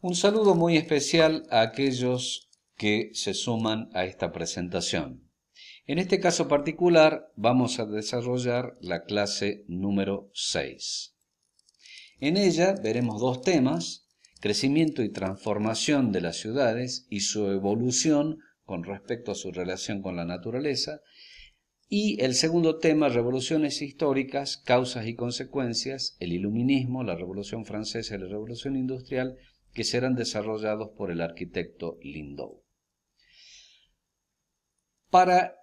Un saludo muy especial a aquellos que se suman a esta presentación. En este caso particular vamos a desarrollar la clase número 6. En ella veremos dos temas, crecimiento y transformación de las ciudades y su evolución con respecto a su relación con la naturaleza, y el segundo tema, revoluciones históricas, causas y consecuencias, el iluminismo, la revolución francesa y la revolución industrial, que serán desarrollados por el arquitecto Lindow. Para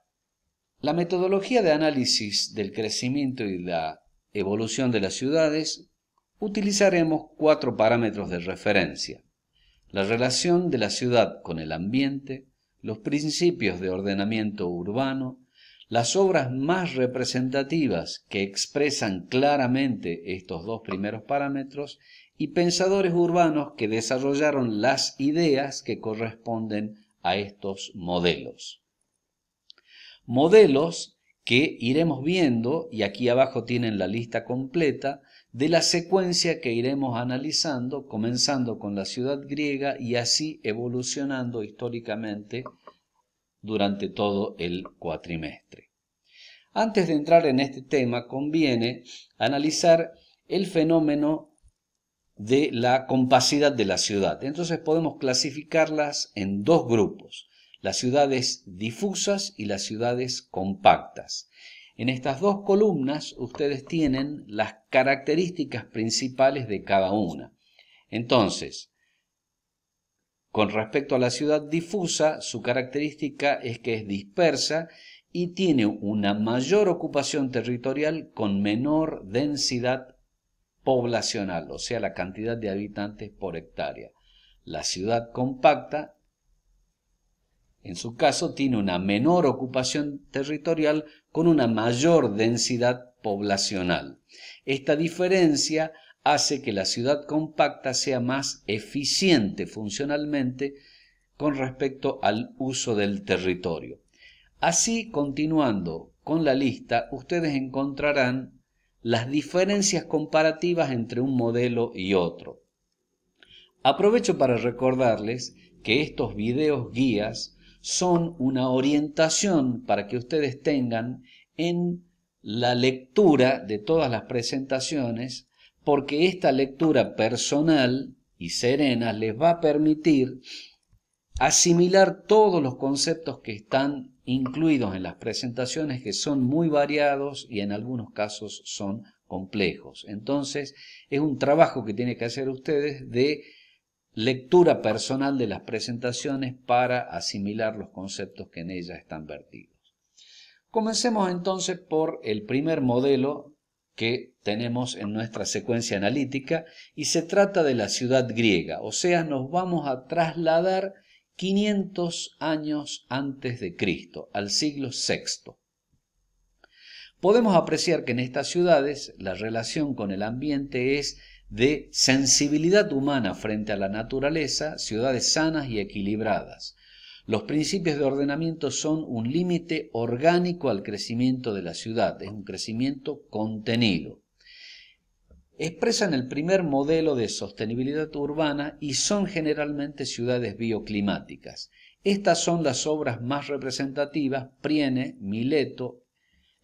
la metodología de análisis del crecimiento y la evolución de las ciudades, utilizaremos cuatro parámetros de referencia. La relación de la ciudad con el ambiente, los principios de ordenamiento urbano, las obras más representativas que expresan claramente estos dos primeros parámetros y pensadores urbanos que desarrollaron las ideas que corresponden a estos modelos. Modelos que iremos viendo, y aquí abajo tienen la lista completa, de la secuencia que iremos analizando, comenzando con la ciudad griega y así evolucionando históricamente durante todo el cuatrimestre. Antes de entrar en este tema, conviene analizar el fenómeno de la compacidad de la ciudad. Entonces podemos clasificarlas en dos grupos, las ciudades difusas y las ciudades compactas. En estas dos columnas ustedes tienen las características principales de cada una. Entonces, con respecto a la ciudad difusa, su característica es que es dispersa y tiene una mayor ocupación territorial con menor densidad poblacional, o sea, la cantidad de habitantes por hectárea. La ciudad compacta, en su caso, tiene una menor ocupación territorial con una mayor densidad poblacional. Esta diferencia hace que la ciudad compacta sea más eficiente funcionalmente con respecto al uso del territorio. Así, continuando con la lista, ustedes encontrarán las diferencias comparativas entre un modelo y otro. Aprovecho para recordarles que estos videos guías son una orientación para que ustedes tengan en la lectura de todas las presentaciones, porque esta lectura personal y serena les va a permitir asimilar todos los conceptos que están incluidos en las presentaciones, que son muy variados y en algunos casos son complejos. Entonces, es un trabajo que tiene que hacer ustedes de lectura personal de las presentaciones para asimilar los conceptos que en ellas están vertidos. Comencemos entonces por el primer modelo que tenemos en nuestra secuencia analítica y se trata de la ciudad griega, o sea, nos vamos a trasladar 500 años antes de Cristo, al siglo VI. Podemos apreciar que en estas ciudades la relación con el ambiente es de sensibilidad humana frente a la naturaleza, ciudades sanas y equilibradas. Los principios de ordenamiento son un límite orgánico al crecimiento de la ciudad, es un crecimiento contenido expresan el primer modelo de sostenibilidad urbana y son generalmente ciudades bioclimáticas. Estas son las obras más representativas, Priene, Mileto,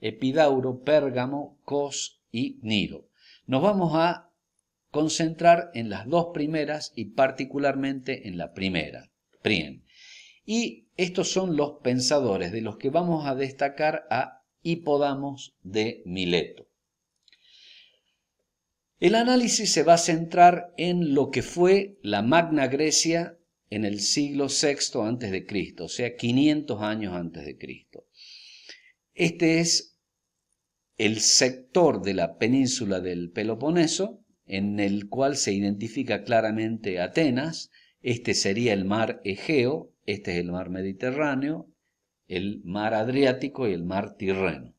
Epidauro, Pérgamo, Cos y Nido. Nos vamos a concentrar en las dos primeras y particularmente en la primera, Prien. Y estos son los pensadores de los que vamos a destacar a Hipodamos de Mileto. El análisis se va a centrar en lo que fue la Magna Grecia en el siglo VI antes de Cristo, o sea, 500 años antes de Cristo. Este es el sector de la península del Peloponeso en el cual se identifica claramente Atenas, este sería el mar Egeo, este es el mar Mediterráneo, el mar Adriático y el mar Tirreno.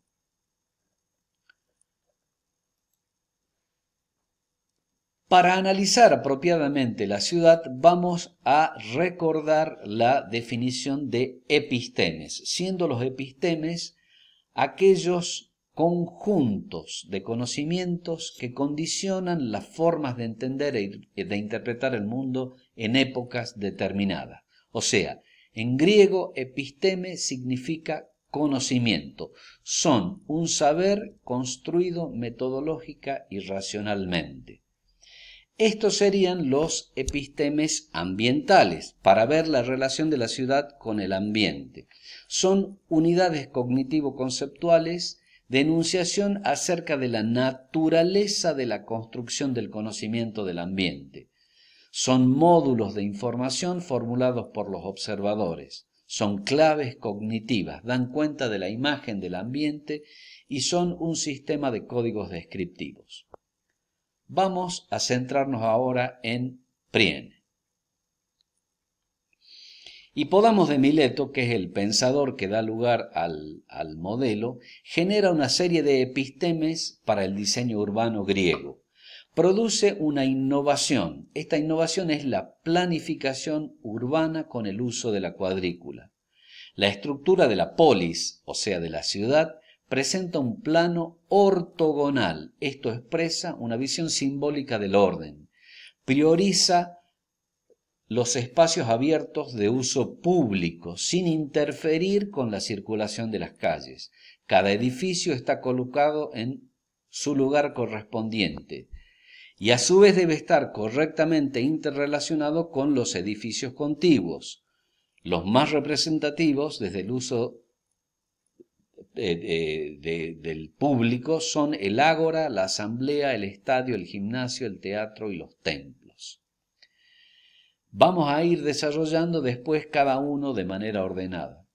Para analizar apropiadamente la ciudad vamos a recordar la definición de epistemes, siendo los epistemes aquellos conjuntos de conocimientos que condicionan las formas de entender y e de interpretar el mundo en épocas determinadas. O sea, en griego episteme significa conocimiento, son un saber construido metodológica y racionalmente. Estos serían los epistemes ambientales, para ver la relación de la ciudad con el ambiente. Son unidades cognitivo-conceptuales de enunciación acerca de la naturaleza de la construcción del conocimiento del ambiente. Son módulos de información formulados por los observadores. Son claves cognitivas, dan cuenta de la imagen del ambiente y son un sistema de códigos descriptivos. Vamos a centrarnos ahora en Prien. Podamos de Mileto, que es el pensador que da lugar al, al, modelo, genera una serie de epistemes para el diseño urbano griego. Produce una innovación. Esta innovación es la planificación urbana con el uso de la cuadrícula. La estructura de la polis, o sea, de la ciudad, presenta un plano ortogonal. Esto expresa una visión simbólica del orden. Prioriza los espacios abiertos de uso público sin interferir con la circulación de las calles. Cada edificio está colocado en su lugar correspondiente y a su vez debe estar correctamente interrelacionado con los edificios contiguos. Los más representativos, desde el uso eh, eh, del público son el ágora, la asamblea, el estadio, el gimnasio, el teatro y los templos. Vamos a ir desarrollando después cada uno de manera ordenada.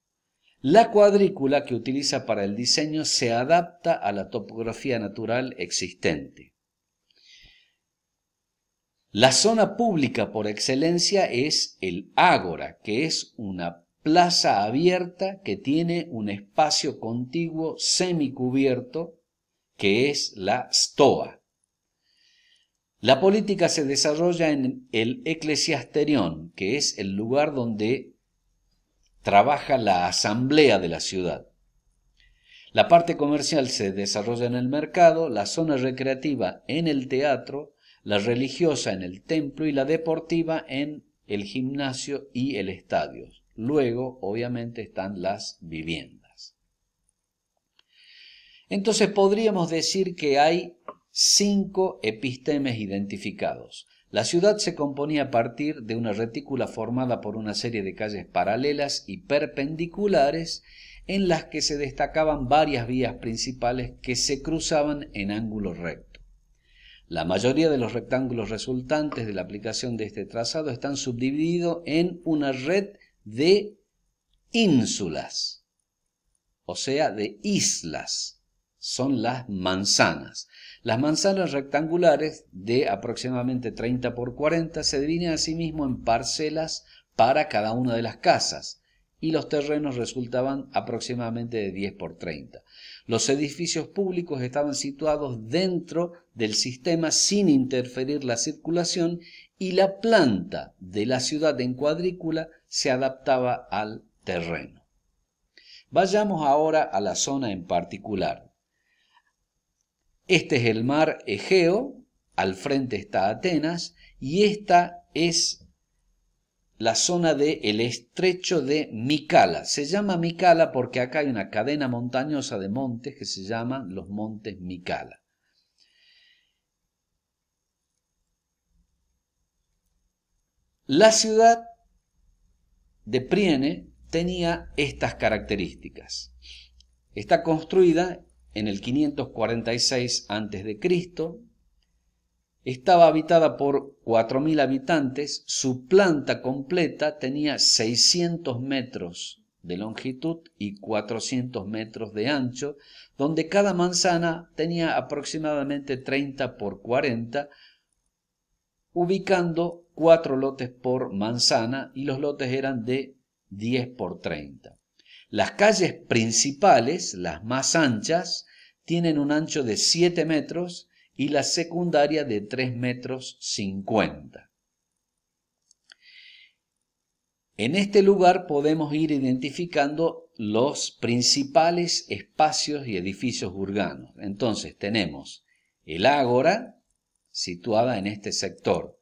La cuadrícula que utiliza para el diseño se adapta a la topografía natural existente. La zona pública por excelencia es el ágora, que es una plaza abierta que tiene un espacio contiguo semicubierto que es la stoa. La política se desarrolla en el eclesiasterión, que es el lugar donde trabaja la asamblea de la ciudad. La parte comercial se desarrolla en el mercado, la zona recreativa en el teatro, la religiosa en el templo y la deportiva en el gimnasio y el estadio. Luego, obviamente, están las viviendas. Entonces podríamos decir que hay cinco epistemes identificados. La ciudad se componía a partir de una retícula formada por una serie de calles paralelas y perpendiculares en las que se destacaban varias vías principales que se cruzaban en ángulo recto. La mayoría de los rectángulos resultantes de la aplicación de este trazado están subdivididos en una red de ínsulas, o sea, de islas. Son las manzanas. Las manzanas rectangulares de aproximadamente 30 por 40 se dividen asimismo sí en parcelas para cada una de las casas y los terrenos resultaban aproximadamente de 10 por 30. Los edificios públicos estaban situados dentro del sistema sin interferir la circulación y la planta de la ciudad en cuadrícula se adaptaba al terreno. Vayamos ahora a la zona en particular. Este es el mar Egeo, al frente está Atenas, y esta es la zona del estrecho de Micala. Se llama Micala porque acá hay una cadena montañosa de montes que se llaman los montes Micala. La ciudad de Priene tenía estas características. Está construida en el 546 a.C., estaba habitada por 4.000 habitantes, su planta completa tenía 600 metros de longitud y 400 metros de ancho, donde cada manzana tenía aproximadamente 30 por 40, ubicando cuatro lotes por manzana y los lotes eran de 10 por 30. Las calles principales, las más anchas, tienen un ancho de 7 metros y la secundaria de 3 metros 50. En este lugar podemos ir identificando los principales espacios y edificios urbanos. Entonces tenemos el Ágora, situada en este sector,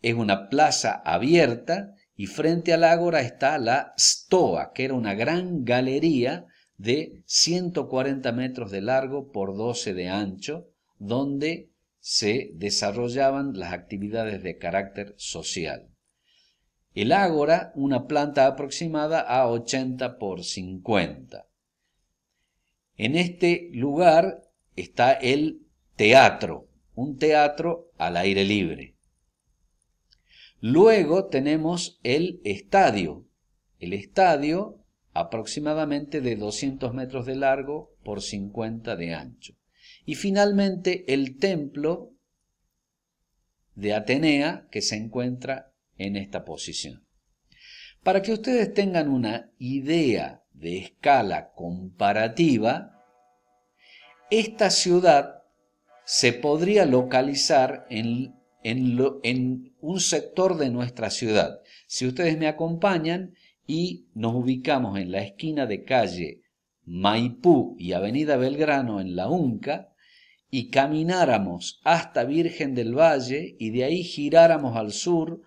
es una plaza abierta y frente al ágora está la Stoa, que era una gran galería de 140 metros de largo por 12 de ancho, donde se desarrollaban las actividades de carácter social. El ágora, una planta aproximada a 80 por 50. En este lugar está el teatro, un teatro al aire libre. Luego tenemos el estadio. El estadio aproximadamente de 200 metros de largo por 50 de ancho. Y finalmente el templo de Atenea que se encuentra en esta posición. Para que ustedes tengan una idea de escala comparativa, esta ciudad se podría localizar en, en un sector de nuestra ciudad. Si ustedes me acompañan y nos ubicamos en la esquina de calle Maipú y Avenida Belgrano en la UNCA, y camináramos hasta Virgen del Valle y de ahí giráramos al sur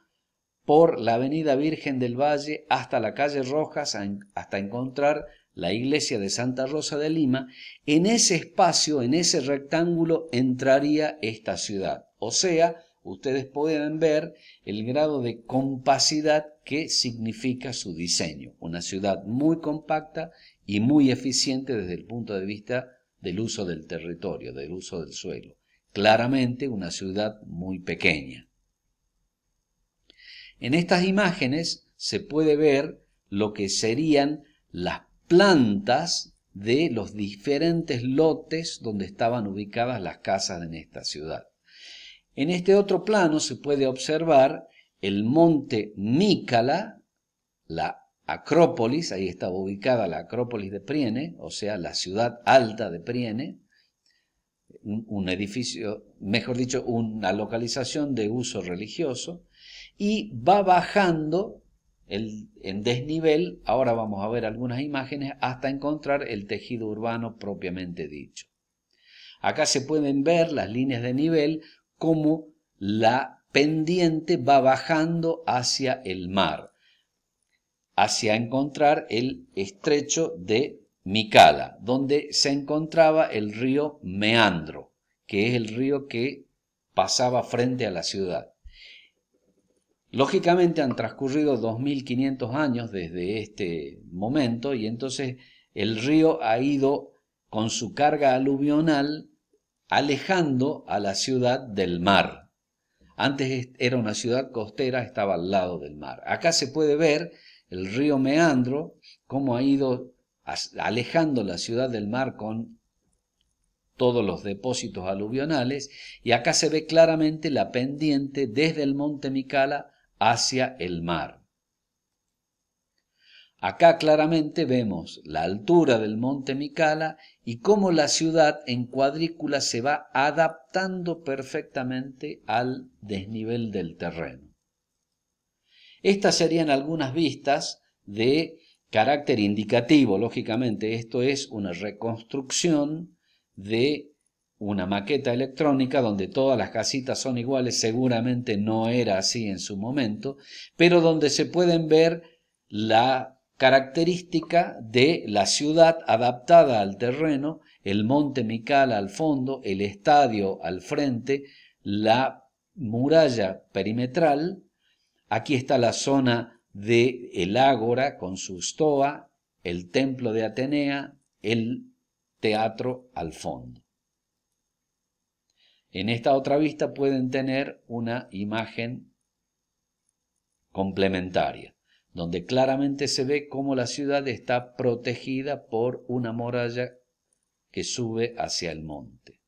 por la Avenida Virgen del Valle hasta la calle Rojas hasta encontrar la iglesia de Santa Rosa de Lima, en ese espacio, en ese rectángulo entraría esta ciudad. O sea, ustedes pueden ver el grado de compacidad que significa su diseño. Una ciudad muy compacta y muy eficiente desde el punto de vista del uso del territorio, del uso del suelo. Claramente una ciudad muy pequeña. En estas imágenes se puede ver lo que serían las plantas de los diferentes lotes donde estaban ubicadas las casas en esta ciudad. En este otro plano se puede observar el monte Nícala, la Acrópolis, ahí está ubicada la Acrópolis de Priene, o sea, la ciudad alta de Priene, un, edificio, mejor dicho, una localización de uso religioso, y va bajando en desnivel, ahora vamos a ver algunas imágenes, hasta encontrar el tejido urbano propiamente dicho. Acá se pueden ver las líneas de nivel cómo la pendiente va bajando hacia el mar, hacia encontrar el estrecho de Micala, donde se encontraba el río Meandro, que es el río que pasaba frente a la ciudad. Lógicamente han transcurrido 2.500 años desde este momento y entonces el río ha ido con su carga aluvional alejando a la ciudad del mar. Antes era una ciudad costera, estaba al lado del mar. Acá se puede ver el río Meandro, cómo ha ido alejando la ciudad del mar con todos los depósitos aluvionales, y acá se ve claramente la pendiente desde el monte Micala hacia el mar. Acá claramente vemos la altura del monte Micala y cómo la ciudad en cuadrícula se va adaptando perfectamente al desnivel del terreno. Estas serían algunas vistas de carácter indicativo, lógicamente esto es una reconstrucción de una maqueta electrónica donde todas las casitas son iguales, seguramente no era así en su momento, pero donde se pueden ver la característica de la ciudad adaptada al terreno, el monte Mical al fondo, el estadio al frente, la muralla perimetral, aquí está la zona de el ágora con su stoa, el templo de Atenea, el teatro al fondo. En esta otra vista pueden tener una imagen complementaria donde claramente se ve cómo la ciudad está protegida por una muralla que sube hacia el monte.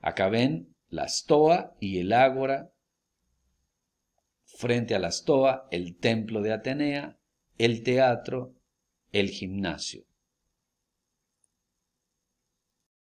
Acá ven la Stoa y el Ágora, frente a la Stoa el templo de Atenea, el teatro, el gimnasio.